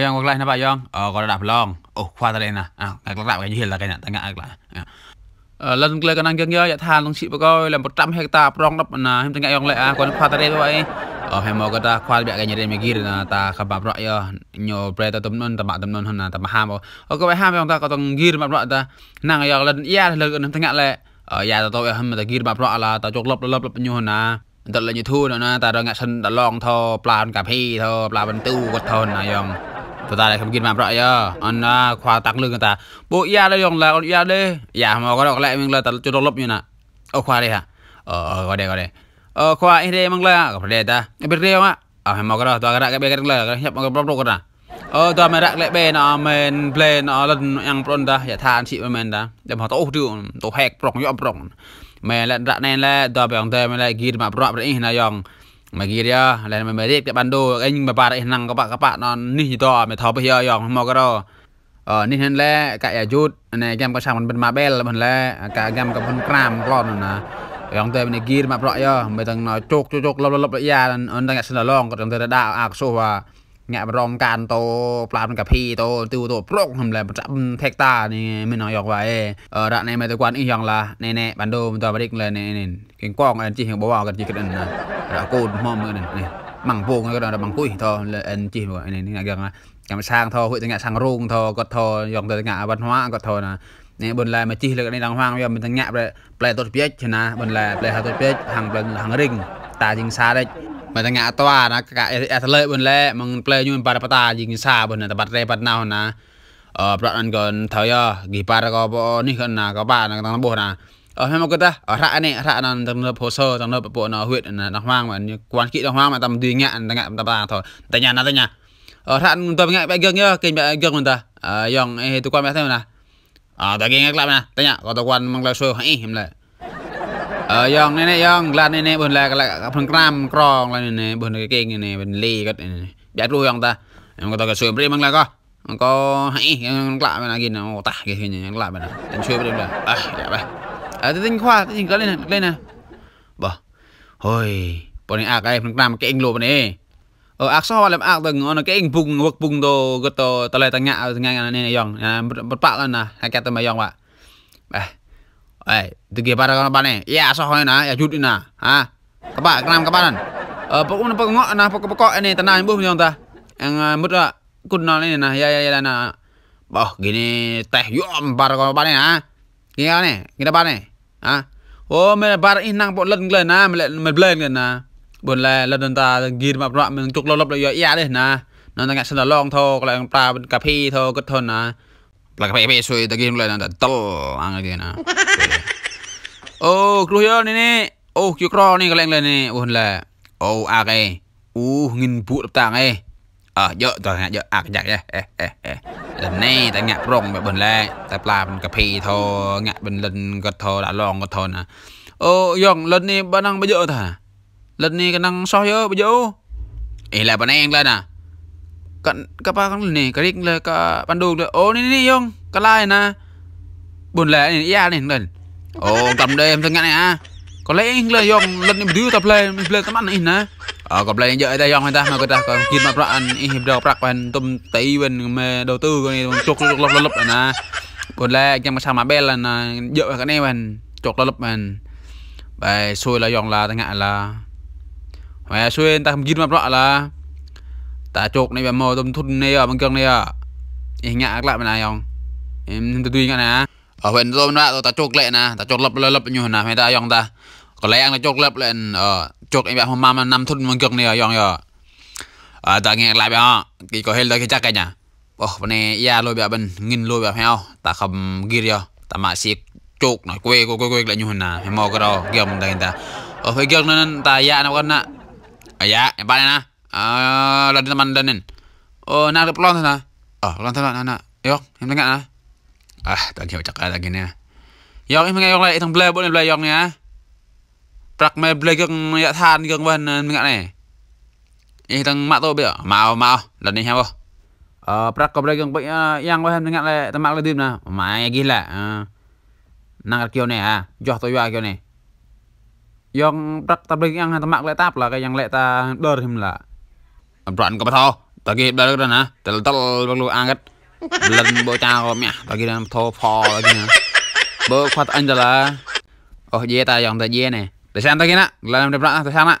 yang ngược lại nó bao yang ờ gọi là đạp long ồ khoa ta đây nè à ngạc lạc cái như hiện là cái nhận ta ngạc lại dạ. ờ, lần lên cái năng kiêng nhớ dạ than long chị bà coi là trăm hecta prong đắp nà em ta ngạc yang lại còn à, khoa ta đây vậy ờ hay mà cái ta khoa bị cái nhà đây mình ghi là ta khắp bạp rồi ờ, nhiều bre ta tấm nôn ta bạ tấm nôn hơn là ta ham ờ có phải ham yang ta có từng ghi được bạp rồi ta nàng yang ờ, lần ya dạ lần em ta ngạc lại ờ ya ta tôi mà ta ghi được bạp rồi là ta chọc lấp lấp lấp nhiều hơn nà តលញធូនណាតារងអសិនតឡងធោប្លានកាភីធោប្លាបន្ទូគាត់ធនណាយងปตาเลยคำกินมาเพราะยะอันน่ะควาตักลึกกันตาบุยาเลยยองละยาเลย อย่ามาก็ดอกแหลมึงเลยแต่จุดลบอยู่นะเออควาเลยฮะเออก็ได้ก็ได้เออควาเฮเดมึงเลยกับประเดี๋ยวตาเป็นเรียวอ่ะเอาให้มาก็ดอกตัวกระดาษก็เบกันเลยก็ยับมันก็ปรับโกันนะเออตัวมันรักเละเบนอะเมนเพลนอ่ะลันยังปรนตาอย่าทานชิมันเมนตาเดี๋ยวพอโตดูโตแหกปรองยออปรองเมนลกระแนนและตัวเบของเตอเมนละกินมาเพราอบประเดี๋นายอง Magiria lain memerik ke bando ing babar eh nang kapak kapak non ni to me thop hi yo mo karo អឺនេះហ្នឹងឡែកាយយុទ្ធណែហ្គេមក៏ឆាមិនបិនម៉ាបែលមិនឡែកាហ្គេមក៏មិនប្រាំក្លន់ណាយ៉ាងតែមានគីរមកប្រក់យោមិនទាំងណោជោគជោគលបលបយ៉ាអនទាំងស្នឡងក៏ទាំងតែដាក់អាកសុវ៉ាអ្នកបរងកានតោប្លាមកាភីតោទូតោប្រុកហំឡែប្រចាំថេកតានេះមិនអយកវ៉ៃអរណែមែតគួនអ៊ីយ៉ាងឡាណែណែបានដូមិនតបរិកលែណែណែគេងកងអែនជីហងបវកាត់ជីក្ដិនណារកូនហ្មងមើលនេះម៉ងពងក៏ដល់ម៉ងគុយតោអែនជីមកនេះអ្នកយ៉ាងចាំឆាងថោហួយទាំងឆាងរូងថោគាត់ថោយ៉ាងទៅទាំងវត្តហွာគាត់ថោណានេះបុនឡែមកជីលើកនេះដល់ហွာវាមិនទាំងញ៉ាក់ប្លែតោស្ពេចណាបុនឡែប្លែហៅតោស្ពេចហាងប្លែហាងរិងតាជីងសារិច mà ta ngã toa na cả e ta lợi bên lẽ mang play như pada pata jing sa bên ta bắt re bắt nào na ờ bắt ăn gần thời ờ gì pada có bộ ni gần có ba na tăng bộ na ở ờ, hai mà cơ ta ở rạ này rạ là tăng lớp hồ sơ tăng lớp bộ huyện là đặc hoang mà quan kỹ đặc hoang mà tầm tùy ngạn ta ngạn ta ba thôi tại nhà na tại nhà ở ờ, rạ tầm ngại bẹ gương nhá kinh bẹ gương mình ta ờ yong tôi quan bẹ thế nào à tại kia ngạc lắm nè nhà có tôi quan mang lại xôi hay em lại เออยองเนี่ยยองลาเนี่ยบนแลกละพันกรามกรองลาเนี่ยบนเก่งเนี่ยเป็นลีก็อยากรู้ยองตามันก็ต้องช่วยไปมั้งละก็มันก็ให้ยังกล้าไปนะกินโอ้ตาเก่งยังกล้าไปนะแต่ช่วยไปเรื่อยๆอ่ะอย่าไปเออจริงขวาจริงก็เล่นเล่นนะบ่เฮ้ยปนอักไอ้พันกรามเก่งโลปนี่เอออักซ้อนแล้วอักตึงเอาเก่งปุ่งวักปุ่งโตก็โตตะไลตะงะง่ายๆนี่ยองนะปะกันนะให้แกตะมายองว่ะไป Eh, tiga para kan bane. Ya asoh na, ya jud na. Ha. Kebak kenam kebaran. Eh, pokok na pokok na pokok pokok ini tenang ibu nyong ta. Yang mut kun na ini nah ya ya ya na. Bah gini teh yom para kan bane ha. Gini ne, gini bane. Ha. Oh, me bar ih nang pok len glen na, me len glen na. Bun la la don ta gir ma pra men tuk lolop la ya ya deh na. Nang ngak sen long tho, kalau yang pra kapi tho ket thon na. Plaka pepe so ita game la nanda tal anga gena. Oh, kruhyo ni ni. Oh, kyu kro ni kaleng la ni. Oh la. Oh, ake. Uh, ngin bu tang eh. À, dỡ rồi hả, dỡ, à, cái nhạc nha, ê, ê, ê. Lần này ta nhạc rộng về bình le ta làm cà phê thô, nhạc bình linh gật thô, đã long gật thô na oh yong lần này bà năng bà dỡ ta Lần này cái năng sao dỡ bà dỡ. Ý là bà năng lên na à cận các ba này cái định là cả ban đồ được ô đi đi không cái lai na buồn lẽ này ia này lần ô cầm đây em thằng ngại à có lẽ anh yong lần này đưa tập lên lên các bạn này nè ờ gặp lại vợ ta yong người ta mà người ta còn kia mà ra anh hiệp đầu ra quen tôm tây bên đầu tư coi chục chục lấp lấp nè buồn lẽ chẳng mà sao mà bé là vợ cái này mình chục lấp mình bài xui là yong là thằng ngại là hoài xui ta không kia mà ra là tả chột này bà mò tôm thun này ở à, bằng cường này ở à. em ngã lại bên này không em tôi tuy ngã nè ở huyện tôi nó tôi tả chột lại nè tả chột lập lập nhiều nè hay ta yong ta có lẽ anh là chột lập lại ở em bà hôm năm thun bằng cường này ở yong ở à, à ta nghe lại bà họ kỳ hết lời cái chắc cái nhà ồ bên này ya lôi bà nghìn lôi bà heo ta không ghi rồi ta mà xịt chột nói quê quê quê lại như hình nè mò cái đó gầm người ta người ta ở phải gầm nên ta ya nó con nè ở ya dạ, em ba nè Ah, lad naman danin. Oh, narap lang na. Oh, lang tala na. Yok, him nga na. Ah, tag hiyo chak ala gina. Yok him nga yok la itong blabo ni blay yok niya. Prak may blay kang ya than kang ban này, ne. Itong mak to bia. À? Mau mau, lần này habo. Ah, prak ko blay kang yang wa him nga la tamak la dim na. mày ghi Ah. Nang kyo ne ha. Joh to ya kyo ne. Yang prak tablik yang tamak la tap la cái yang la ta dor him la. ប្រាន់ក៏បថោតើគេដល់ណាតលតលបងលោកអាងិតលិនបោចាក៏មាក់តើគេដល់ថោផលអីណាបើខាត់អញដឡាអស់យេតាយ៉ាងតាយេណែតែចាំតើគេណាឡើងប្រាក់តែចាំណា